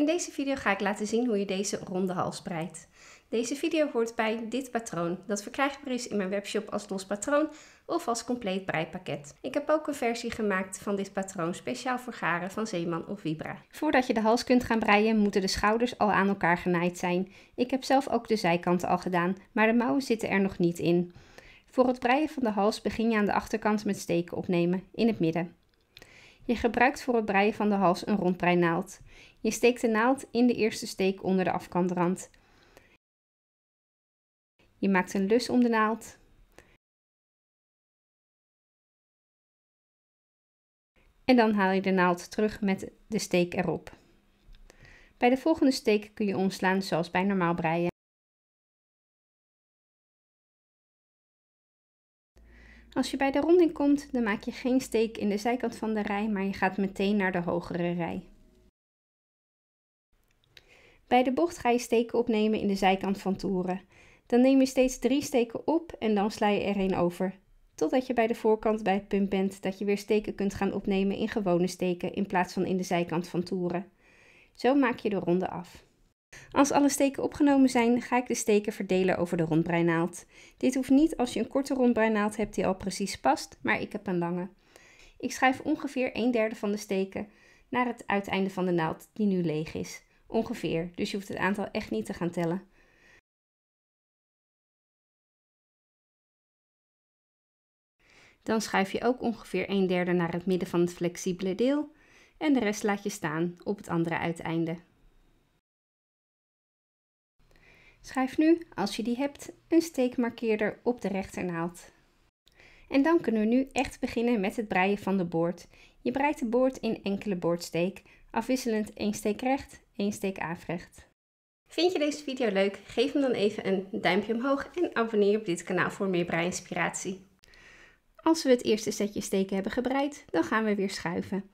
In deze video ga ik laten zien hoe je deze ronde hals breidt. Deze video hoort bij dit patroon, dat verkrijgbaar is in mijn webshop als los patroon of als compleet breipakket. Ik heb ook een versie gemaakt van dit patroon speciaal voor garen van Zeeman of Vibra. Voordat je de hals kunt gaan breien, moeten de schouders al aan elkaar genaaid zijn. Ik heb zelf ook de zijkanten al gedaan, maar de mouwen zitten er nog niet in. Voor het breien van de hals begin je aan de achterkant met steken opnemen, in het midden. Je gebruikt voor het breien van de hals een rondbreinaald. Je steekt de naald in de eerste steek onder de afkantrand. Je maakt een lus om de naald. En dan haal je de naald terug met de steek erop. Bij de volgende steek kun je omslaan zoals bij normaal breien. Als je bij de ronding komt, dan maak je geen steek in de zijkant van de rij, maar je gaat meteen naar de hogere rij. Bij de bocht ga je steken opnemen in de zijkant van toeren. Dan neem je steeds drie steken op en dan sla je er één over. Totdat je bij de voorkant bij het punt bent dat je weer steken kunt gaan opnemen in gewone steken in plaats van in de zijkant van toeren. Zo maak je de ronde af. Als alle steken opgenomen zijn, ga ik de steken verdelen over de rondbreinaald. Dit hoeft niet als je een korte rondbreinaald hebt die al precies past, maar ik heb een lange. Ik schuif ongeveer een derde van de steken naar het uiteinde van de naald die nu leeg is. Ongeveer, dus je hoeft het aantal echt niet te gaan tellen. Dan schuif je ook ongeveer een derde naar het midden van het flexibele deel en de rest laat je staan op het andere uiteinde. Schrijf nu, als je die hebt, een steekmarkeerder op de rechternaald. En dan kunnen we nu echt beginnen met het breien van de boord. Je breidt de boord in enkele boordsteek, afwisselend één steek recht, één steek afrecht. Vind je deze video leuk? Geef hem dan even een duimpje omhoog en abonneer op dit kanaal voor meer breiinspiratie. Als we het eerste setje steken hebben gebreid, dan gaan we weer schuiven.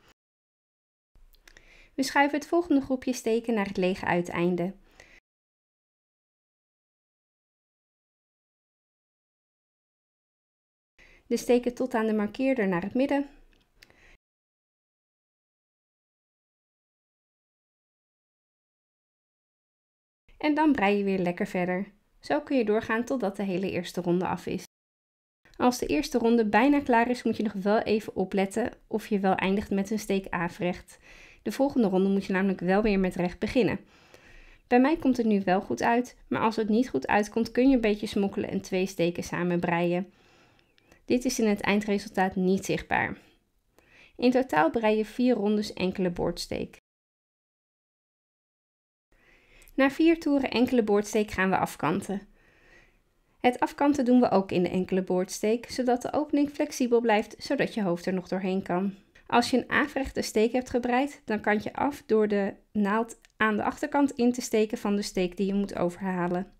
We schuiven het volgende groepje steken naar het lege uiteinde. De steken tot aan de markeerder naar het midden. En dan brei je weer lekker verder. Zo kun je doorgaan totdat de hele eerste ronde af is. Als de eerste ronde bijna klaar is, moet je nog wel even opletten of je wel eindigt met een steek averecht. De volgende ronde moet je namelijk wel weer met recht beginnen. Bij mij komt het nu wel goed uit, maar als het niet goed uitkomt kun je een beetje smokkelen en twee steken samen breien. Dit is in het eindresultaat niet zichtbaar. In totaal brei je 4 rondes enkele boordsteek. Na 4 toeren enkele boordsteek gaan we afkanten. Het afkanten doen we ook in de enkele boordsteek, zodat de opening flexibel blijft, zodat je hoofd er nog doorheen kan. Als je een averechte steek hebt gebreid, dan kant je af door de naald aan de achterkant in te steken van de steek die je moet overhalen.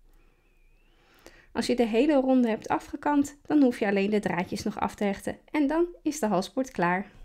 Als je de hele ronde hebt afgekant, dan hoef je alleen de draadjes nog af te hechten en dan is de halsboord klaar.